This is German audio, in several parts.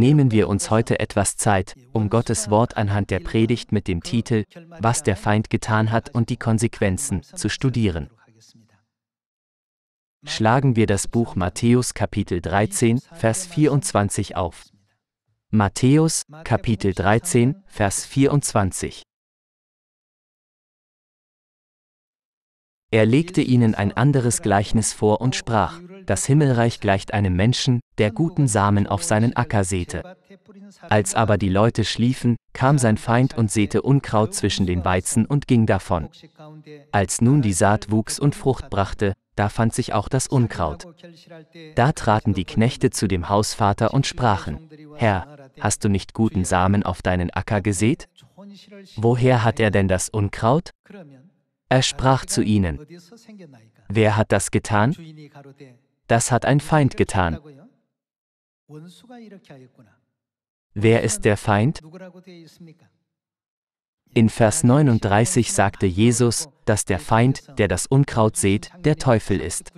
nehmen wir uns heute etwas Zeit, um Gottes Wort anhand der Predigt mit dem Titel Was der Feind getan hat und die Konsequenzen zu studieren. Schlagen wir das Buch Matthäus Kapitel 13, Vers 24 auf. Matthäus Kapitel 13, Vers 24. Er legte ihnen ein anderes Gleichnis vor und sprach, das Himmelreich gleicht einem Menschen, der guten Samen auf seinen Acker säte. Als aber die Leute schliefen, kam sein Feind und säte Unkraut zwischen den Weizen und ging davon. Als nun die Saat wuchs und Frucht brachte, da fand sich auch das Unkraut. Da traten die Knechte zu dem Hausvater und sprachen, Herr, hast du nicht guten Samen auf deinen Acker gesät? Woher hat er denn das Unkraut? Er sprach zu ihnen, Wer hat das getan? Das hat ein Feind getan. Wer ist der Feind? In Vers 39 sagte Jesus, dass der Feind, der das Unkraut sät, der Teufel ist.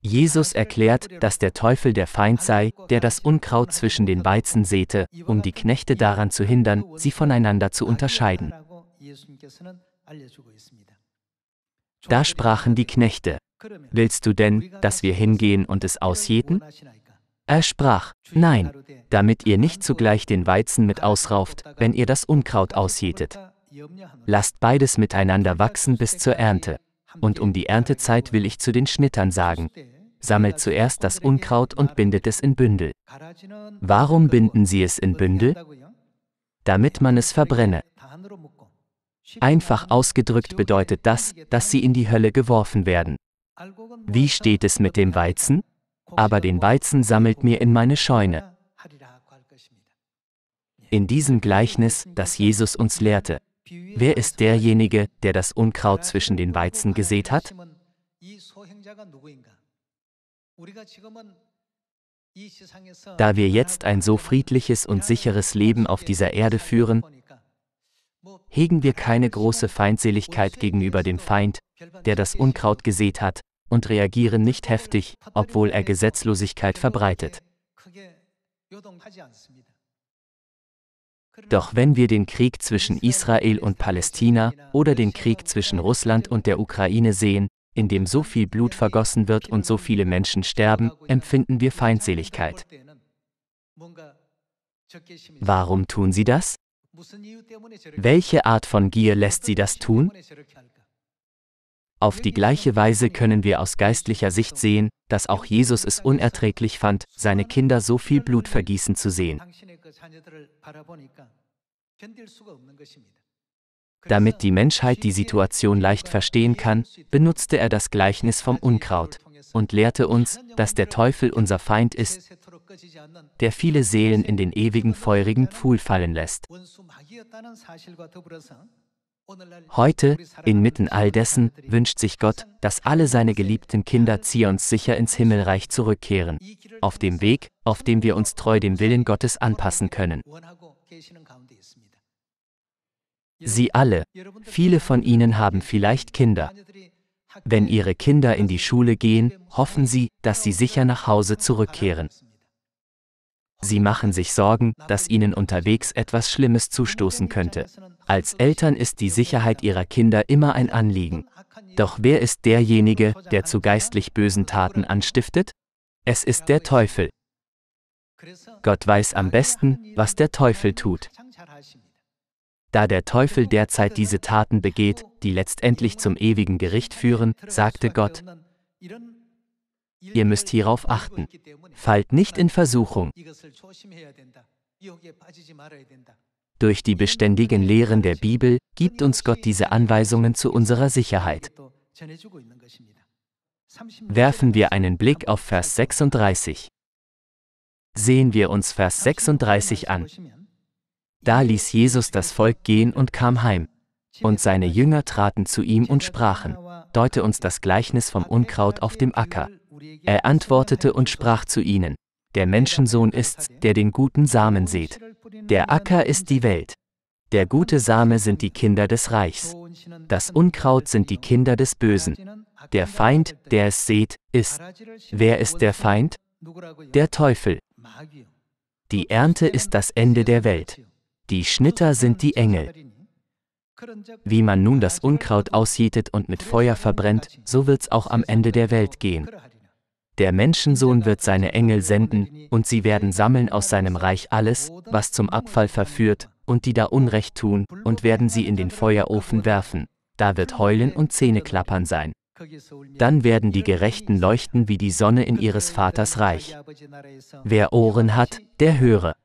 Jesus erklärt, dass der Teufel der Feind sei, der das Unkraut zwischen den Weizen säte, um die Knechte daran zu hindern, sie voneinander zu unterscheiden. Da sprachen die Knechte, Willst du denn, dass wir hingehen und es ausjäten? Er sprach, Nein, damit ihr nicht zugleich den Weizen mit ausrauft, wenn ihr das Unkraut ausjätet. Lasst beides miteinander wachsen bis zur Ernte. Und um die Erntezeit will ich zu den Schnittern sagen. Sammelt zuerst das Unkraut und bindet es in Bündel. Warum binden sie es in Bündel? Damit man es verbrenne. Einfach ausgedrückt bedeutet das, dass sie in die Hölle geworfen werden. Wie steht es mit dem Weizen? Aber den Weizen sammelt mir in meine Scheune. In diesem Gleichnis, das Jesus uns lehrte, wer ist derjenige, der das Unkraut zwischen den Weizen gesät hat? Da wir jetzt ein so friedliches und sicheres Leben auf dieser Erde führen, hegen wir keine große Feindseligkeit gegenüber dem Feind, der das Unkraut gesät hat, und reagieren nicht heftig, obwohl er Gesetzlosigkeit verbreitet. Doch wenn wir den Krieg zwischen Israel und Palästina oder den Krieg zwischen Russland und der Ukraine sehen, in dem so viel Blut vergossen wird und so viele Menschen sterben, empfinden wir Feindseligkeit. Warum tun sie das? Welche Art von Gier lässt sie das tun? Auf die gleiche Weise können wir aus geistlicher Sicht sehen, dass auch Jesus es unerträglich fand, seine Kinder so viel Blut vergießen zu sehen. Damit die Menschheit die Situation leicht verstehen kann, benutzte er das Gleichnis vom Unkraut und lehrte uns, dass der Teufel unser Feind ist, der viele Seelen in den ewigen feurigen Pfuhl fallen lässt. Heute, inmitten all dessen, wünscht sich Gott, dass alle seine geliebten Kinder Zions sicher ins Himmelreich zurückkehren, auf dem Weg, auf dem wir uns treu dem Willen Gottes anpassen können. Sie alle, viele von Ihnen haben vielleicht Kinder. Wenn Ihre Kinder in die Schule gehen, hoffen Sie, dass sie sicher nach Hause zurückkehren. Sie machen sich Sorgen, dass ihnen unterwegs etwas Schlimmes zustoßen könnte. Als Eltern ist die Sicherheit ihrer Kinder immer ein Anliegen. Doch wer ist derjenige, der zu geistlich bösen Taten anstiftet? Es ist der Teufel. Gott weiß am besten, was der Teufel tut. Da der Teufel derzeit diese Taten begeht, die letztendlich zum ewigen Gericht führen, sagte Gott, Ihr müsst hierauf achten. Fallt nicht in Versuchung. Durch die beständigen Lehren der Bibel gibt uns Gott diese Anweisungen zu unserer Sicherheit. Werfen wir einen Blick auf Vers 36. Sehen wir uns Vers 36 an. Da ließ Jesus das Volk gehen und kam heim. Und seine Jünger traten zu ihm und sprachen, deute uns das Gleichnis vom Unkraut auf dem Acker, er antwortete und sprach zu ihnen, Der Menschensohn ist's, der den guten Samen sät. Der Acker ist die Welt. Der gute Same sind die Kinder des Reichs. Das Unkraut sind die Kinder des Bösen. Der Feind, der es sät, ist. Wer ist der Feind? Der Teufel. Die Ernte ist das Ende der Welt. Die Schnitter sind die Engel. Wie man nun das Unkraut aussietet und mit Feuer verbrennt, so wird's auch am Ende der Welt gehen. Der Menschensohn wird seine Engel senden, und sie werden sammeln aus seinem Reich alles, was zum Abfall verführt, und die da Unrecht tun, und werden sie in den Feuerofen werfen. Da wird Heulen und Zähneklappern sein. Dann werden die Gerechten leuchten wie die Sonne in ihres Vaters Reich. Wer Ohren hat, der höre.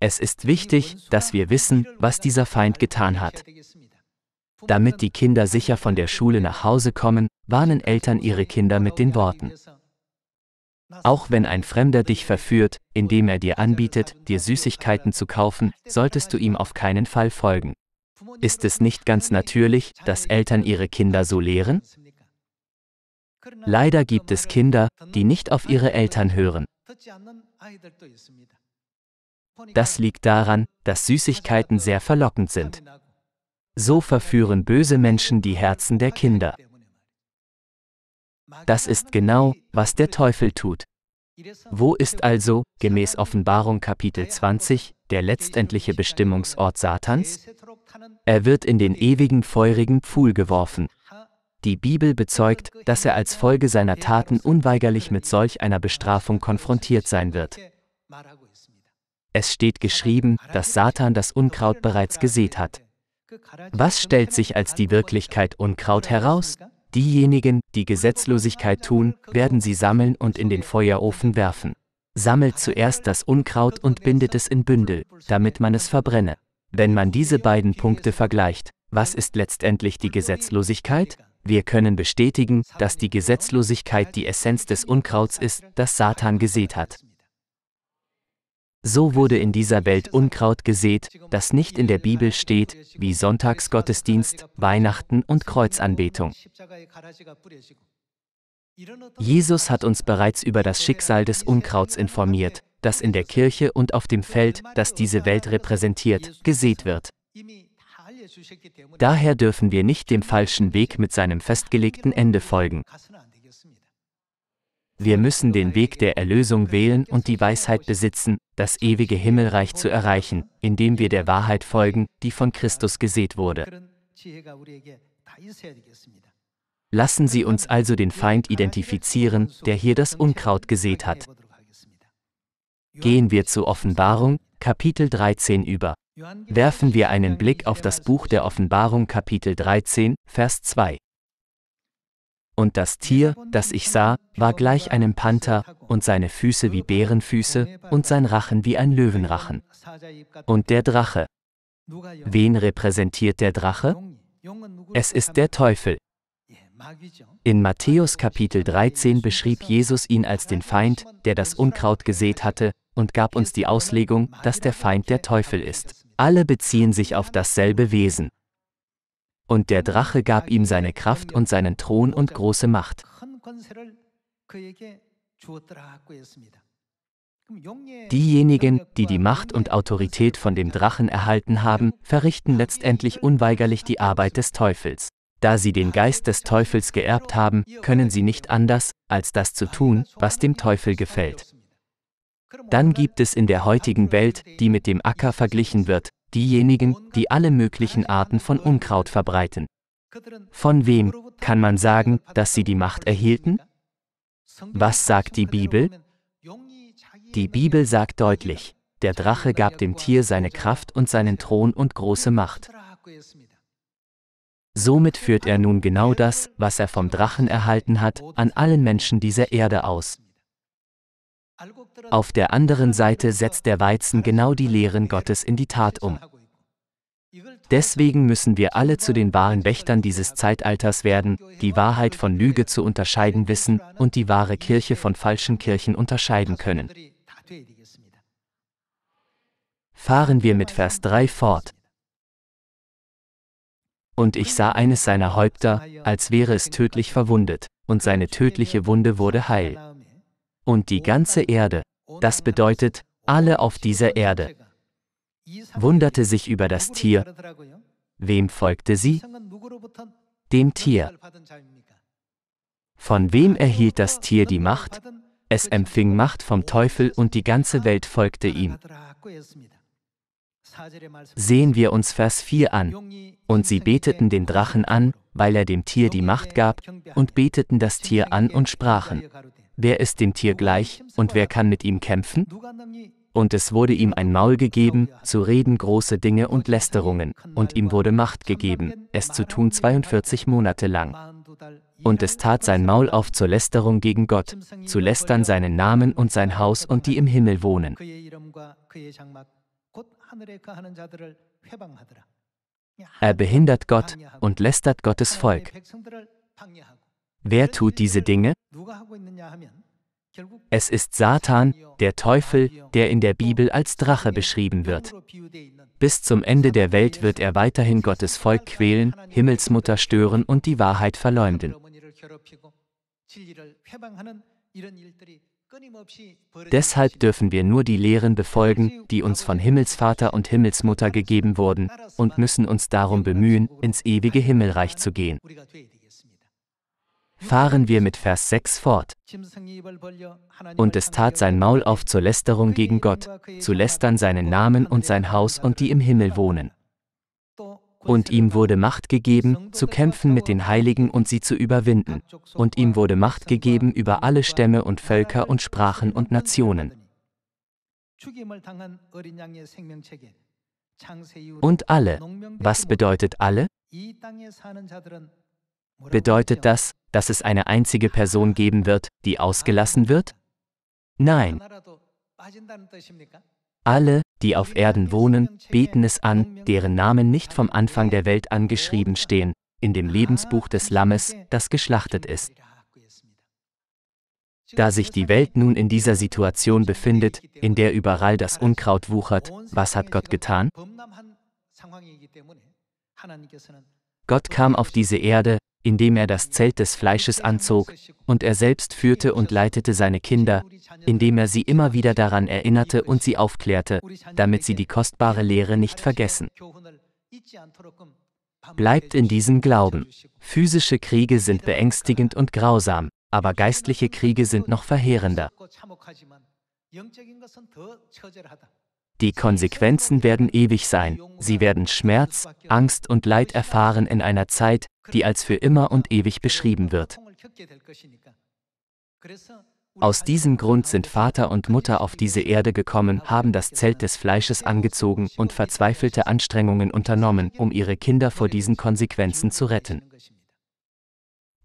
Es ist wichtig, dass wir wissen, was dieser Feind getan hat. Damit die Kinder sicher von der Schule nach Hause kommen, warnen Eltern ihre Kinder mit den Worten. Auch wenn ein Fremder dich verführt, indem er dir anbietet, dir Süßigkeiten zu kaufen, solltest du ihm auf keinen Fall folgen. Ist es nicht ganz natürlich, dass Eltern ihre Kinder so lehren? Leider gibt es Kinder, die nicht auf ihre Eltern hören. Das liegt daran, dass Süßigkeiten sehr verlockend sind. So verführen böse Menschen die Herzen der Kinder. Das ist genau, was der Teufel tut. Wo ist also, gemäß Offenbarung Kapitel 20, der letztendliche Bestimmungsort Satans? Er wird in den ewigen feurigen Pfuhl geworfen. Die Bibel bezeugt, dass er als Folge seiner Taten unweigerlich mit solch einer Bestrafung konfrontiert sein wird. Es steht geschrieben, dass Satan das Unkraut bereits gesät hat. Was stellt sich als die Wirklichkeit Unkraut heraus? Diejenigen, die Gesetzlosigkeit tun, werden sie sammeln und in den Feuerofen werfen. Sammelt zuerst das Unkraut und bindet es in Bündel, damit man es verbrenne. Wenn man diese beiden Punkte vergleicht, was ist letztendlich die Gesetzlosigkeit? Wir können bestätigen, dass die Gesetzlosigkeit die Essenz des Unkrauts ist, das Satan gesät hat. So wurde in dieser Welt Unkraut gesät, das nicht in der Bibel steht, wie Sonntagsgottesdienst, Weihnachten und Kreuzanbetung. Jesus hat uns bereits über das Schicksal des Unkrauts informiert, das in der Kirche und auf dem Feld, das diese Welt repräsentiert, gesät wird. Daher dürfen wir nicht dem falschen Weg mit seinem festgelegten Ende folgen. Wir müssen den Weg der Erlösung wählen und die Weisheit besitzen, das ewige Himmelreich zu erreichen, indem wir der Wahrheit folgen, die von Christus gesät wurde. Lassen Sie uns also den Feind identifizieren, der hier das Unkraut gesät hat. Gehen wir zur Offenbarung, Kapitel 13 über. Werfen wir einen Blick auf das Buch der Offenbarung Kapitel 13, Vers 2. Und das Tier, das ich sah, war gleich einem Panther, und seine Füße wie Bärenfüße, und sein Rachen wie ein Löwenrachen. Und der Drache. Wen repräsentiert der Drache? Es ist der Teufel. In Matthäus Kapitel 13 beschrieb Jesus ihn als den Feind, der das Unkraut gesät hatte, und gab uns die Auslegung, dass der Feind der Teufel ist. Alle beziehen sich auf dasselbe Wesen. Und der Drache gab ihm seine Kraft und seinen Thron und große Macht. Diejenigen, die die Macht und Autorität von dem Drachen erhalten haben, verrichten letztendlich unweigerlich die Arbeit des Teufels. Da sie den Geist des Teufels geerbt haben, können sie nicht anders, als das zu tun, was dem Teufel gefällt. Dann gibt es in der heutigen Welt, die mit dem Acker verglichen wird, diejenigen, die alle möglichen Arten von Unkraut verbreiten. Von wem kann man sagen, dass sie die Macht erhielten? Was sagt die Bibel? Die Bibel sagt deutlich, der Drache gab dem Tier seine Kraft und seinen Thron und große Macht. Somit führt er nun genau das, was er vom Drachen erhalten hat, an allen Menschen dieser Erde aus. Auf der anderen Seite setzt der Weizen genau die Lehren Gottes in die Tat um. Deswegen müssen wir alle zu den wahren Wächtern dieses Zeitalters werden, die Wahrheit von Lüge zu unterscheiden wissen und die wahre Kirche von falschen Kirchen unterscheiden können. Fahren wir mit Vers 3 fort. Und ich sah eines seiner Häupter, als wäre es tödlich verwundet, und seine tödliche Wunde wurde heil und die ganze Erde, das bedeutet, alle auf dieser Erde, wunderte sich über das Tier. Wem folgte sie? Dem Tier. Von wem erhielt das Tier die Macht? Es empfing Macht vom Teufel und die ganze Welt folgte ihm. Sehen wir uns Vers 4 an. Und sie beteten den Drachen an, weil er dem Tier die Macht gab, und beteten das Tier an und sprachen, Wer ist dem Tier gleich, und wer kann mit ihm kämpfen? Und es wurde ihm ein Maul gegeben, zu reden große Dinge und Lästerungen, und ihm wurde Macht gegeben, es zu tun 42 Monate lang. Und es tat sein Maul auf zur Lästerung gegen Gott, zu lästern seinen Namen und sein Haus und die im Himmel wohnen. Er behindert Gott und lästert Gottes Volk. Wer tut diese Dinge? Es ist Satan, der Teufel, der in der Bibel als Drache beschrieben wird. Bis zum Ende der Welt wird er weiterhin Gottes Volk quälen, Himmelsmutter stören und die Wahrheit verleumden. Deshalb dürfen wir nur die Lehren befolgen, die uns von Himmelsvater und Himmelsmutter gegeben wurden, und müssen uns darum bemühen, ins ewige Himmelreich zu gehen. Fahren wir mit Vers 6 fort. Und es tat sein Maul auf zur Lästerung gegen Gott, zu lästern seinen Namen und sein Haus und die im Himmel wohnen. Und ihm wurde Macht gegeben, zu kämpfen mit den Heiligen und sie zu überwinden. Und ihm wurde Macht gegeben über alle Stämme und Völker und Sprachen und Nationen. Und alle. Was bedeutet alle? Bedeutet das, dass es eine einzige Person geben wird, die ausgelassen wird? Nein. Alle, die auf Erden wohnen, beten es an, deren Namen nicht vom Anfang der Welt angeschrieben stehen, in dem Lebensbuch des Lammes, das geschlachtet ist. Da sich die Welt nun in dieser Situation befindet, in der überall das Unkraut wuchert, was hat Gott getan? Gott kam auf diese Erde, indem er das Zelt des Fleisches anzog, und er selbst führte und leitete seine Kinder, indem er sie immer wieder daran erinnerte und sie aufklärte, damit sie die kostbare Lehre nicht vergessen. Bleibt in diesem Glauben. Physische Kriege sind beängstigend und grausam, aber geistliche Kriege sind noch verheerender. Die Konsequenzen werden ewig sein, sie werden Schmerz, Angst und Leid erfahren in einer Zeit, die als für immer und ewig beschrieben wird. Aus diesem Grund sind Vater und Mutter auf diese Erde gekommen, haben das Zelt des Fleisches angezogen und verzweifelte Anstrengungen unternommen, um ihre Kinder vor diesen Konsequenzen zu retten.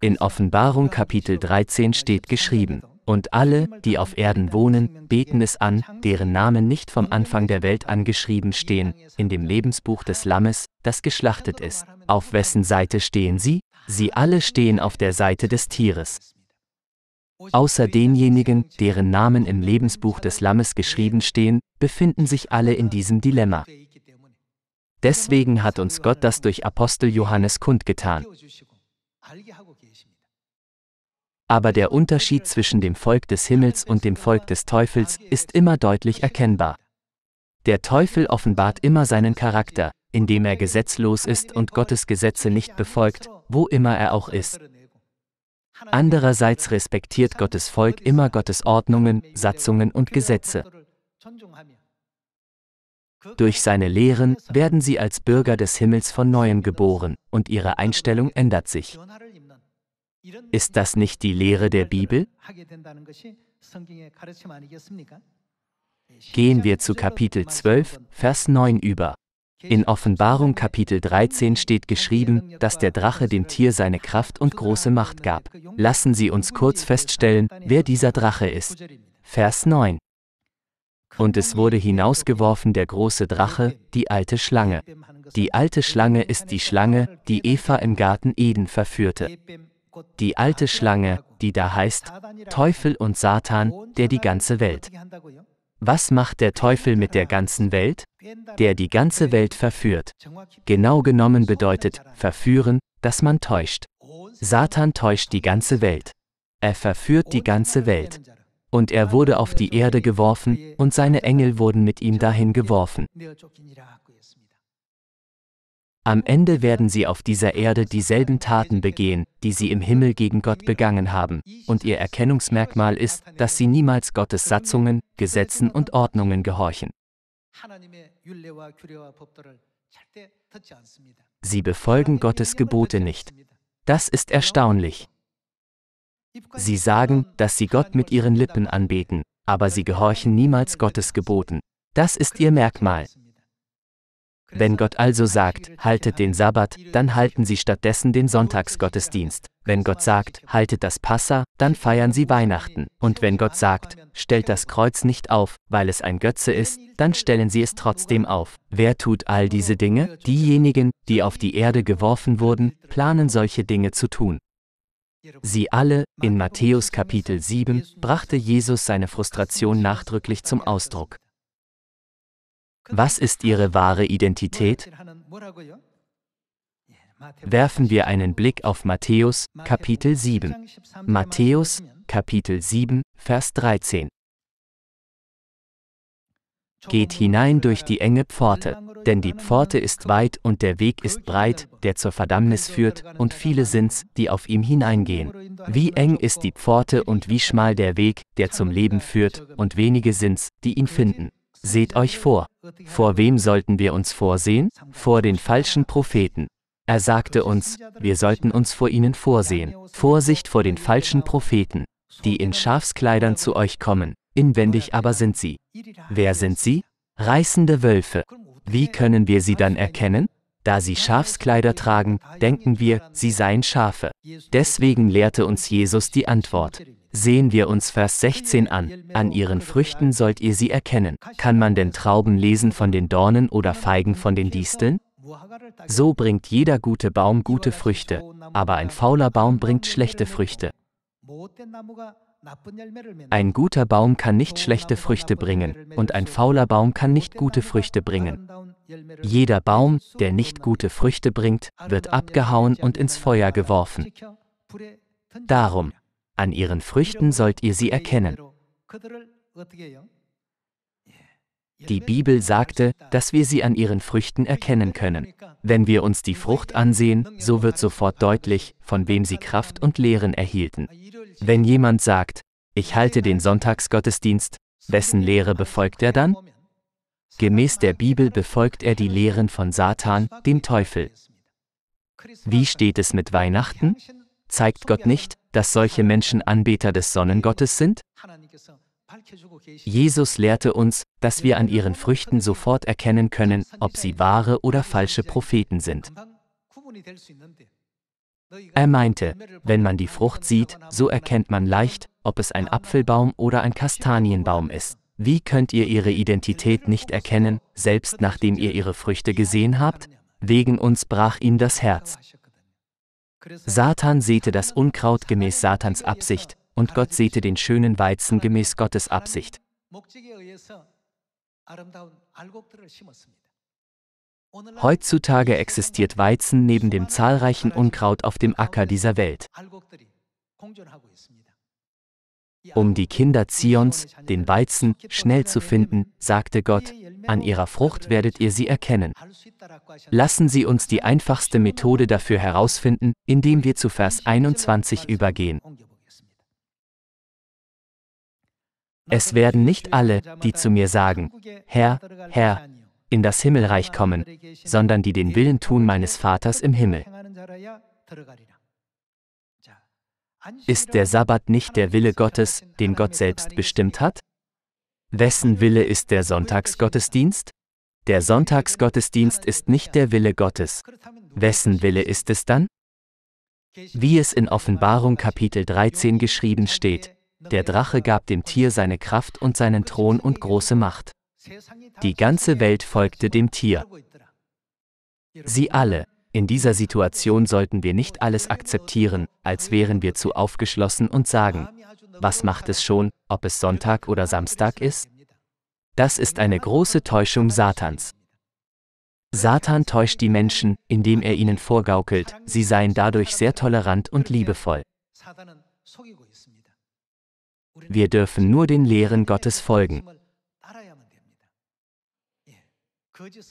In Offenbarung Kapitel 13 steht geschrieben, und alle, die auf Erden wohnen, beten es an, deren Namen nicht vom Anfang der Welt angeschrieben stehen, in dem Lebensbuch des Lammes, das geschlachtet ist. Auf wessen Seite stehen sie? Sie alle stehen auf der Seite des Tieres. Außer denjenigen, deren Namen im Lebensbuch des Lammes geschrieben stehen, befinden sich alle in diesem Dilemma. Deswegen hat uns Gott das durch Apostel Johannes kundgetan. Aber der Unterschied zwischen dem Volk des Himmels und dem Volk des Teufels ist immer deutlich erkennbar. Der Teufel offenbart immer seinen Charakter, indem er gesetzlos ist und Gottes Gesetze nicht befolgt, wo immer er auch ist. Andererseits respektiert Gottes Volk immer Gottes Ordnungen, Satzungen und Gesetze. Durch seine Lehren werden sie als Bürger des Himmels von neuem geboren, und ihre Einstellung ändert sich. Ist das nicht die Lehre der Bibel? Gehen wir zu Kapitel 12, Vers 9 über. In Offenbarung Kapitel 13 steht geschrieben, dass der Drache dem Tier seine Kraft und große Macht gab. Lassen Sie uns kurz feststellen, wer dieser Drache ist. Vers 9. Und es wurde hinausgeworfen der große Drache, die alte Schlange. Die alte Schlange ist die Schlange, die Eva im Garten Eden verführte die alte Schlange, die da heißt Teufel und Satan, der die ganze Welt. Was macht der Teufel mit der ganzen Welt? Der die ganze Welt verführt. Genau genommen bedeutet verführen, dass man täuscht. Satan täuscht die ganze Welt. Er verführt die ganze Welt. Und er wurde auf die Erde geworfen, und seine Engel wurden mit ihm dahin geworfen. Am Ende werden sie auf dieser Erde dieselben Taten begehen, die sie im Himmel gegen Gott begangen haben, und ihr Erkennungsmerkmal ist, dass sie niemals Gottes Satzungen, Gesetzen und Ordnungen gehorchen. Sie befolgen Gottes Gebote nicht. Das ist erstaunlich. Sie sagen, dass sie Gott mit ihren Lippen anbeten, aber sie gehorchen niemals Gottes Geboten. Das ist ihr Merkmal. Wenn Gott also sagt, haltet den Sabbat, dann halten sie stattdessen den Sonntagsgottesdienst. Wenn Gott sagt, haltet das Passa, dann feiern sie Weihnachten. Und wenn Gott sagt, stellt das Kreuz nicht auf, weil es ein Götze ist, dann stellen sie es trotzdem auf. Wer tut all diese Dinge? Diejenigen, die auf die Erde geworfen wurden, planen solche Dinge zu tun. Sie alle, in Matthäus Kapitel 7, brachte Jesus seine Frustration nachdrücklich zum Ausdruck. Was ist ihre wahre Identität? Werfen wir einen Blick auf Matthäus Kapitel 7. Matthäus Kapitel 7, Vers 13. Geht hinein durch die enge Pforte, denn die Pforte ist weit und der Weg ist breit, der zur Verdammnis führt, und viele sind's, die auf ihm hineingehen. Wie eng ist die Pforte und wie schmal der Weg, der zum Leben führt, und wenige sind's, die ihn finden. Seht euch vor. Vor wem sollten wir uns vorsehen? Vor den falschen Propheten. Er sagte uns, wir sollten uns vor ihnen vorsehen. Vorsicht vor den falschen Propheten, die in Schafskleidern zu euch kommen, inwendig aber sind sie. Wer sind sie? Reißende Wölfe. Wie können wir sie dann erkennen? Da sie Schafskleider tragen, denken wir, sie seien Schafe. Deswegen lehrte uns Jesus die Antwort. Sehen wir uns Vers 16 an. An ihren Früchten sollt ihr sie erkennen. Kann man denn Trauben lesen von den Dornen oder Feigen von den Disteln? So bringt jeder gute Baum gute Früchte, aber ein fauler Baum bringt schlechte Früchte. Ein guter Baum kann nicht schlechte Früchte bringen, und ein fauler Baum kann nicht gute Früchte bringen. Jeder Baum, der nicht gute Früchte bringt, wird abgehauen und ins Feuer geworfen. Darum, an ihren Früchten sollt ihr sie erkennen. Die Bibel sagte, dass wir sie an ihren Früchten erkennen können. Wenn wir uns die Frucht ansehen, so wird sofort deutlich, von wem sie Kraft und Lehren erhielten. Wenn jemand sagt, ich halte den Sonntagsgottesdienst, wessen Lehre befolgt er dann? Gemäß der Bibel befolgt er die Lehren von Satan, dem Teufel. Wie steht es mit Weihnachten? Zeigt Gott nicht, dass solche Menschen Anbeter des Sonnengottes sind? Jesus lehrte uns, dass wir an ihren Früchten sofort erkennen können, ob sie wahre oder falsche Propheten sind. Er meinte, wenn man die Frucht sieht, so erkennt man leicht, ob es ein Apfelbaum oder ein Kastanienbaum ist. Wie könnt ihr ihre Identität nicht erkennen, selbst nachdem ihr ihre Früchte gesehen habt? Wegen uns brach ihm das Herz. Satan säte das Unkraut gemäß Satans Absicht, und Gott säte den schönen Weizen gemäß Gottes Absicht. Heutzutage existiert Weizen neben dem zahlreichen Unkraut auf dem Acker dieser Welt. Um die Kinder Zions, den Weizen, schnell zu finden, sagte Gott, an ihrer Frucht werdet ihr sie erkennen. Lassen Sie uns die einfachste Methode dafür herausfinden, indem wir zu Vers 21 übergehen. Es werden nicht alle, die zu mir sagen, Herr, Herr, in das Himmelreich kommen, sondern die den Willen tun meines Vaters im Himmel. Ist der Sabbat nicht der Wille Gottes, den Gott selbst bestimmt hat? Wessen Wille ist der Sonntagsgottesdienst? Der Sonntagsgottesdienst ist nicht der Wille Gottes. Wessen Wille ist es dann? Wie es in Offenbarung Kapitel 13 geschrieben steht, der Drache gab dem Tier seine Kraft und seinen Thron und große Macht. Die ganze Welt folgte dem Tier. Sie alle, in dieser Situation sollten wir nicht alles akzeptieren, als wären wir zu aufgeschlossen und sagen, was macht es schon, ob es Sonntag oder Samstag ist? Das ist eine große Täuschung Satans. Satan täuscht die Menschen, indem er ihnen vorgaukelt, sie seien dadurch sehr tolerant und liebevoll. Wir dürfen nur den Lehren Gottes folgen.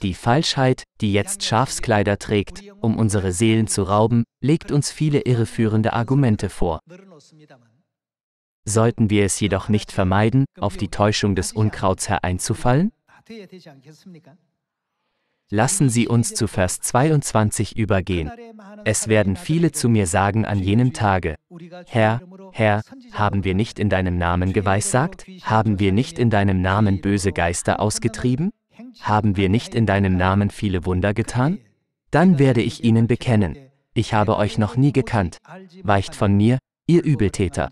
Die Falschheit, die jetzt Schafskleider trägt, um unsere Seelen zu rauben, legt uns viele irreführende Argumente vor. Sollten wir es jedoch nicht vermeiden, auf die Täuschung des Unkrauts hereinzufallen? Lassen Sie uns zu Vers 22 übergehen. Es werden viele zu mir sagen an jenem Tage, Herr, Herr, haben wir nicht in deinem Namen geweissagt, haben wir nicht in deinem Namen böse Geister ausgetrieben, haben wir nicht in deinem Namen viele Wunder getan? Dann werde ich ihnen bekennen, ich habe euch noch nie gekannt, weicht von mir, ihr Übeltäter.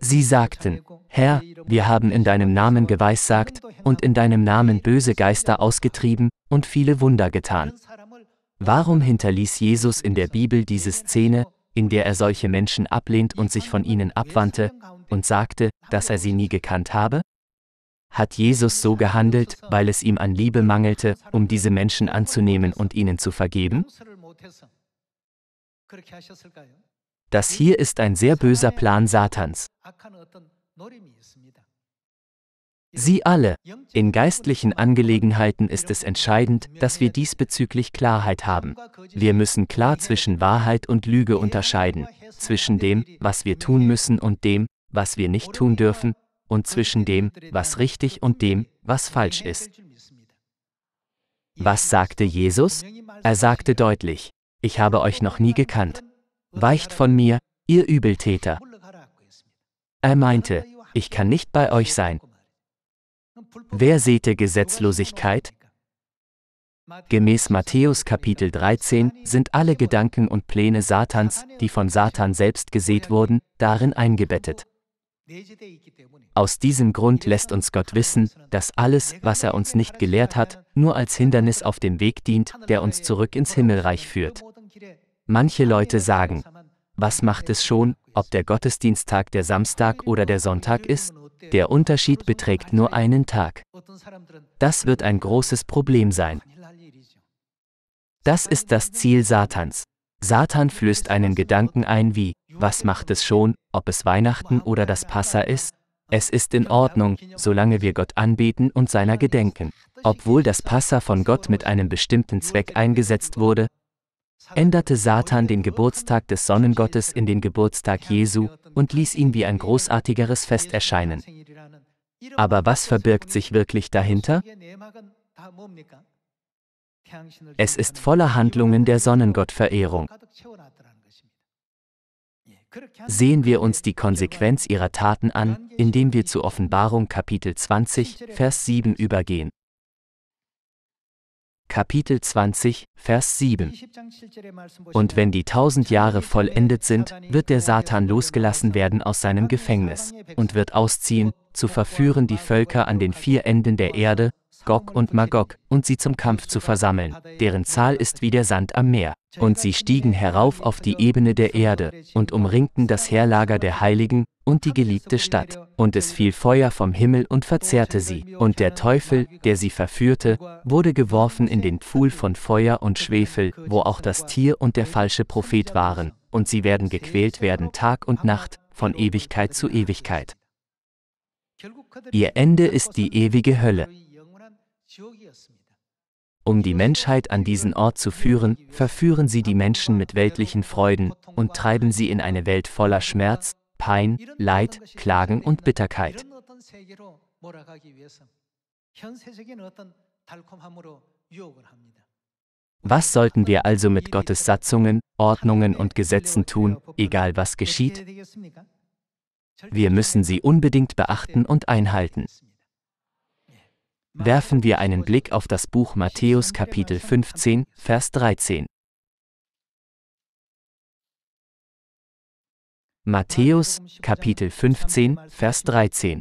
Sie sagten, Herr, wir haben in deinem Namen geweissagt und in deinem Namen böse Geister ausgetrieben und viele Wunder getan. Warum hinterließ Jesus in der Bibel diese Szene, in der er solche Menschen ablehnt und sich von ihnen abwandte und sagte, dass er sie nie gekannt habe? hat Jesus so gehandelt, weil es ihm an Liebe mangelte, um diese Menschen anzunehmen und ihnen zu vergeben? Das hier ist ein sehr böser Plan Satans. Sie alle, in geistlichen Angelegenheiten ist es entscheidend, dass wir diesbezüglich Klarheit haben. Wir müssen klar zwischen Wahrheit und Lüge unterscheiden, zwischen dem, was wir tun müssen und dem, was wir nicht tun dürfen, und zwischen dem, was richtig und dem, was falsch ist. Was sagte Jesus? Er sagte deutlich, ich habe euch noch nie gekannt. Weicht von mir, ihr Übeltäter. Er meinte, ich kann nicht bei euch sein. Wer säte Gesetzlosigkeit? Gemäß Matthäus Kapitel 13 sind alle Gedanken und Pläne Satans, die von Satan selbst gesät wurden, darin eingebettet. Aus diesem Grund lässt uns Gott wissen, dass alles, was er uns nicht gelehrt hat, nur als Hindernis auf dem Weg dient, der uns zurück ins Himmelreich führt. Manche Leute sagen, was macht es schon, ob der Gottesdiensttag der Samstag oder der Sonntag ist? Der Unterschied beträgt nur einen Tag. Das wird ein großes Problem sein. Das ist das Ziel Satans. Satan flößt einen Gedanken ein wie, was macht es schon, ob es Weihnachten oder das Passa ist? Es ist in Ordnung, solange wir Gott anbeten und seiner gedenken. Obwohl das Passa von Gott mit einem bestimmten Zweck eingesetzt wurde, änderte Satan den Geburtstag des Sonnengottes in den Geburtstag Jesu und ließ ihn wie ein großartigeres Fest erscheinen. Aber was verbirgt sich wirklich dahinter? Es ist voller Handlungen der Sonnengottverehrung sehen wir uns die Konsequenz ihrer Taten an, indem wir zu Offenbarung Kapitel 20, Vers 7 übergehen. Kapitel 20, Vers 7. Und wenn die tausend Jahre vollendet sind, wird der Satan losgelassen werden aus seinem Gefängnis und wird ausziehen, zu verführen die Völker an den vier Enden der Erde, Gog und Magog, und sie zum Kampf zu versammeln, deren Zahl ist wie der Sand am Meer. Und sie stiegen herauf auf die Ebene der Erde und umringten das Heerlager der Heiligen und die geliebte Stadt. Und es fiel Feuer vom Himmel und verzehrte sie. Und der Teufel, der sie verführte, wurde geworfen in den Pfuhl von Feuer und Schwefel, wo auch das Tier und der falsche Prophet waren. Und sie werden gequält werden Tag und Nacht, von Ewigkeit zu Ewigkeit. Ihr Ende ist die ewige Hölle. Um die Menschheit an diesen Ort zu führen, verführen sie die Menschen mit weltlichen Freuden und treiben sie in eine Welt voller Schmerz, Pein, Leid, Klagen und Bitterkeit. Was sollten wir also mit Gottes Satzungen, Ordnungen und Gesetzen tun, egal was geschieht? Wir müssen sie unbedingt beachten und einhalten werfen wir einen Blick auf das Buch Matthäus Kapitel 15, Vers 13. Matthäus Kapitel 15, Vers 13.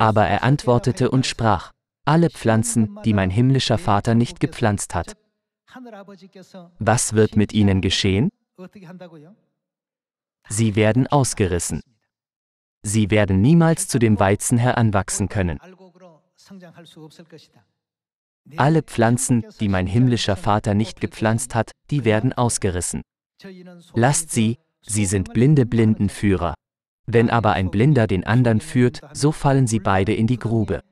Aber er antwortete und sprach, alle Pflanzen, die mein himmlischer Vater nicht gepflanzt hat. Was wird mit ihnen geschehen? Sie werden ausgerissen. Sie werden niemals zu dem Weizen heranwachsen können. Alle Pflanzen, die mein himmlischer Vater nicht gepflanzt hat, die werden ausgerissen. Lasst sie, sie sind blinde Blindenführer. Wenn aber ein Blinder den anderen führt, so fallen sie beide in die Grube.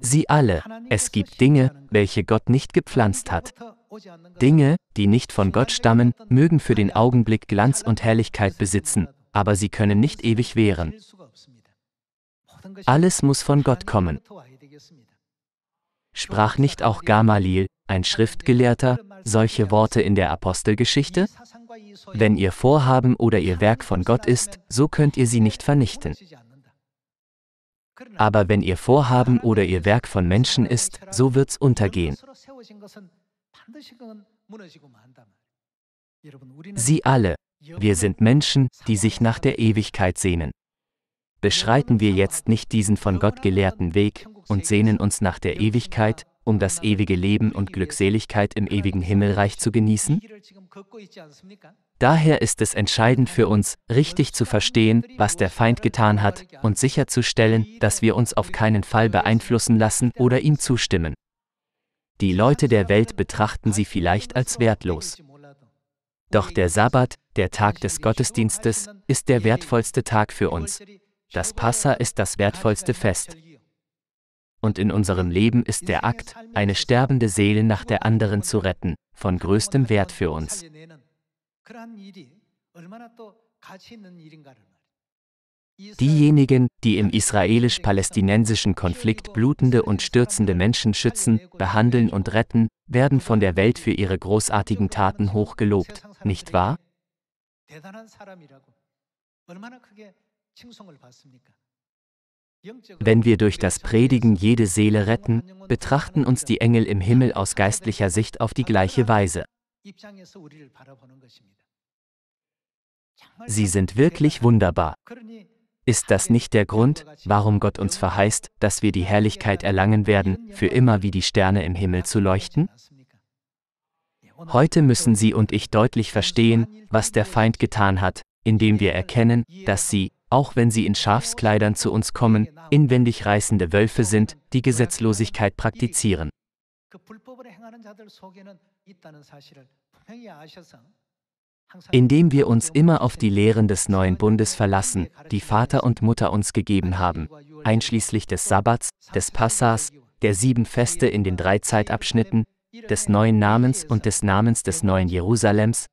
Sie alle, es gibt Dinge, welche Gott nicht gepflanzt hat. Dinge, die nicht von Gott stammen, mögen für den Augenblick Glanz und Herrlichkeit besitzen, aber sie können nicht ewig wehren. Alles muss von Gott kommen. Sprach nicht auch Gamaliel, ein Schriftgelehrter, solche Worte in der Apostelgeschichte? Wenn ihr Vorhaben oder ihr Werk von Gott ist, so könnt ihr sie nicht vernichten. Aber wenn ihr Vorhaben oder ihr Werk von Menschen ist, so wird's untergehen. Sie alle, wir sind Menschen, die sich nach der Ewigkeit sehnen beschreiten wir jetzt nicht diesen von Gott gelehrten Weg und sehnen uns nach der Ewigkeit, um das ewige Leben und Glückseligkeit im ewigen Himmelreich zu genießen? Daher ist es entscheidend für uns, richtig zu verstehen, was der Feind getan hat, und sicherzustellen, dass wir uns auf keinen Fall beeinflussen lassen oder ihm zustimmen. Die Leute der Welt betrachten sie vielleicht als wertlos. Doch der Sabbat, der Tag des Gottesdienstes, ist der wertvollste Tag für uns, das Passa ist das wertvollste Fest. Und in unserem Leben ist der Akt, eine sterbende Seele nach der anderen zu retten, von größtem Wert für uns. Diejenigen, die im israelisch-palästinensischen Konflikt blutende und stürzende Menschen schützen, behandeln und retten, werden von der Welt für ihre großartigen Taten hochgelobt, nicht wahr? Wenn wir durch das Predigen jede Seele retten, betrachten uns die Engel im Himmel aus geistlicher Sicht auf die gleiche Weise. Sie sind wirklich wunderbar. Ist das nicht der Grund, warum Gott uns verheißt, dass wir die Herrlichkeit erlangen werden, für immer wie die Sterne im Himmel zu leuchten? Heute müssen Sie und ich deutlich verstehen, was der Feind getan hat, indem wir erkennen, dass sie, auch wenn sie in Schafskleidern zu uns kommen, inwendig reißende Wölfe sind, die Gesetzlosigkeit praktizieren. Indem wir uns immer auf die Lehren des neuen Bundes verlassen, die Vater und Mutter uns gegeben haben, einschließlich des Sabbats, des Passas, der sieben Feste in den drei Zeitabschnitten, des neuen Namens und des Namens des neuen Jerusalems,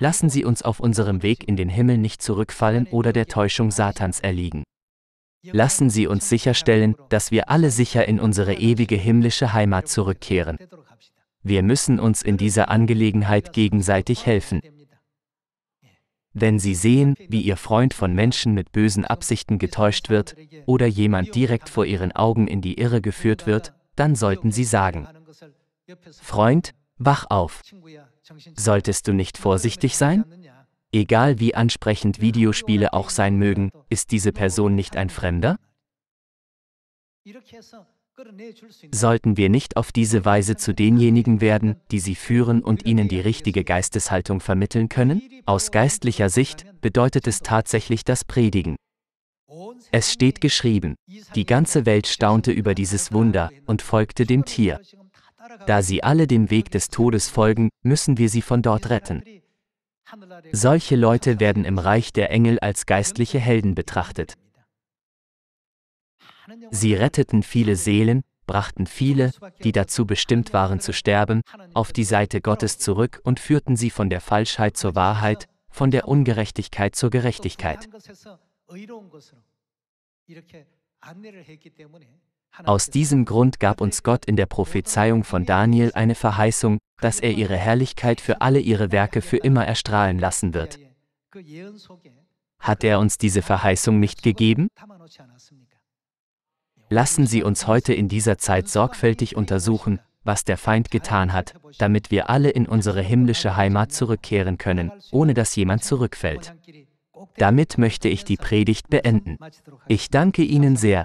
Lassen Sie uns auf unserem Weg in den Himmel nicht zurückfallen oder der Täuschung Satans erliegen. Lassen Sie uns sicherstellen, dass wir alle sicher in unsere ewige himmlische Heimat zurückkehren. Wir müssen uns in dieser Angelegenheit gegenseitig helfen. Wenn Sie sehen, wie Ihr Freund von Menschen mit bösen Absichten getäuscht wird, oder jemand direkt vor Ihren Augen in die Irre geführt wird, dann sollten Sie sagen, Freund, wach auf. Solltest du nicht vorsichtig sein? Egal wie ansprechend Videospiele auch sein mögen, ist diese Person nicht ein Fremder? Sollten wir nicht auf diese Weise zu denjenigen werden, die sie führen und ihnen die richtige Geisteshaltung vermitteln können? Aus geistlicher Sicht bedeutet es tatsächlich das Predigen. Es steht geschrieben, die ganze Welt staunte über dieses Wunder und folgte dem Tier. Da sie alle dem Weg des Todes folgen, müssen wir sie von dort retten. Solche Leute werden im Reich der Engel als geistliche Helden betrachtet. Sie retteten viele Seelen, brachten viele, die dazu bestimmt waren zu sterben, auf die Seite Gottes zurück und führten sie von der Falschheit zur Wahrheit, von der Ungerechtigkeit zur Gerechtigkeit. Aus diesem Grund gab uns Gott in der Prophezeiung von Daniel eine Verheißung, dass er ihre Herrlichkeit für alle ihre Werke für immer erstrahlen lassen wird. Hat er uns diese Verheißung nicht gegeben? Lassen Sie uns heute in dieser Zeit sorgfältig untersuchen, was der Feind getan hat, damit wir alle in unsere himmlische Heimat zurückkehren können, ohne dass jemand zurückfällt. Damit möchte ich die Predigt beenden. Ich danke Ihnen sehr,